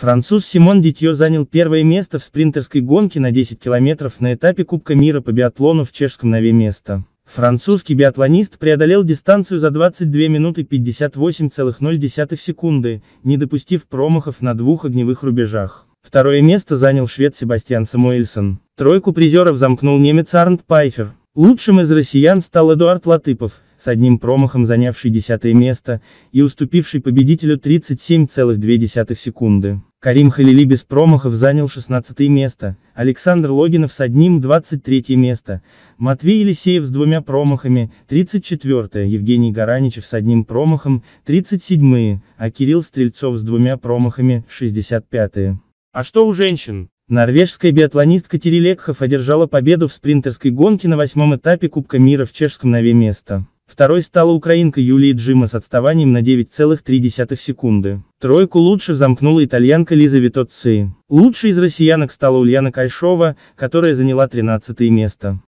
Француз Симон Дитье занял первое место в спринтерской гонке на 10 километров на этапе Кубка мира по биатлону в чешском Нове место. Французский биатлонист преодолел дистанцию за 22 минуты 58,0 секунды, не допустив промахов на двух огневых рубежах. Второе место занял швед Себастьян Самуэльсон. Тройку призеров замкнул немец Арнт Пайфер. Лучшим из россиян стал Эдуард Латыпов, с одним промахом занявший десятое место и уступивший победителю 37,2 секунды. Карим Халили без промахов занял 16 место, Александр Логинов с одним 23 место, Матвей Елисеев с двумя промахами, 34 Евгений Гараничев с одним промахом, 37 а Кирилл Стрельцов с двумя промахами, 65 -е. А что у женщин? Норвежская биатлонистка Тири Лекхов одержала победу в спринтерской гонке на восьмом этапе Кубка мира в чешском Нове место. Второй стала украинка Юлия Джима с отставанием на 9,3 секунды. Тройку лучших замкнула итальянка Лиза Витоцци. Лучшей из россиянок стала Ульяна Кайшова, которая заняла 13 место.